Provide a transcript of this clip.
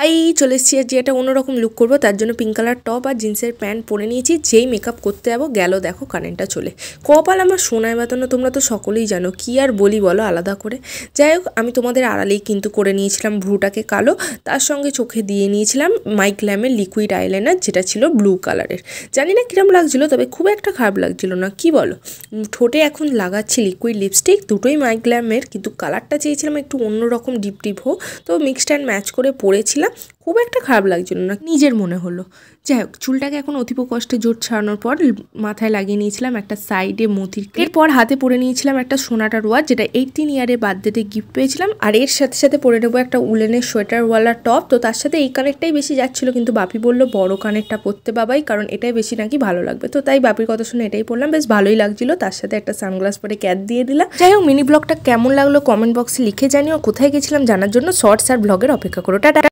high চলে এসেছি আর যে একটা অন্যরকম লুক করবো তার জন্য পিঙ্ক কালার টপ আর জিন্সের প্যান্ট পরে নিয়েছি যেই মেকআপ করতে যাবো গেল দেখো কারেন্টটা চলে কপাল আমার সোনায় বাতানো তোমরা তো সকলেই জানো কি আর বলি বলো আলাদা করে যাই হোক আমি তোমাদের আড়ালেই কিন্তু করে নিয়েছিলাম ভ্রুটাকে কালো তার সঙ্গে চোখে দিয়ে নিয়েছিলাম মাইক ল্যামের লিকুইড আইলাইনার যেটা ছিল ব্লু কালারের জানি না কীরকম লাগছিলো তবে খুব একটা খারাপ লাগছিলো না কি বলো ঠোঁটে এখন লাগাচ্ছি লিকুইড লিপস্টিক দুটোই মাইক ল্যামের কিন্তু কালারটা চেয়েছিলাম একটু অন্যরকম ডিপ ডিপ হোক তো মিক্সড অ্যান্ড ম্যাচ করে পরেছিলাম না খুব একটা খারাপ লাগছিল না নিজের মনে হলো যাই হোক চুলটাকে এখন অতিপ কষ্টে জোর ছাড়ানোর পর মাথায় লাগিয়ে নিয়েছিলাম একটা সাইডে মতির এরপর হাতে পরে নিয়েছিলাম একটা সোনাটা রোয়া যেটা এইটিন ইয়ারে বার্থডেতে গিফট পেয়েছিলাম আর এর সাথে সাথে পরে নেবো একটা উলেনের সোয়েটার ওয়ালার টপ তো তার সাথে এই কানেরটাই বেশি যাচ্ছিলো কিন্তু বাপি বলল বড় কানেরটা পরতে বাবাই কারণ এটাই বেশি নাকি ভালো লাগবে তো তাই বাপির কথা শুনে এটাই পড়লাম বেশ ভালোই লাগছিল তার সাথে একটা সানগ্লাস পরে ক্যাট দিয়ে দিলাম যাই হোক মিনি ব্লগটা কেমন লাগলো কমেন্ট বক্সে লিখে জানিও কোথায় গেছিলাম জানার জন্য শর্টস আর ব্লগের অপেক্ষা করো টাটা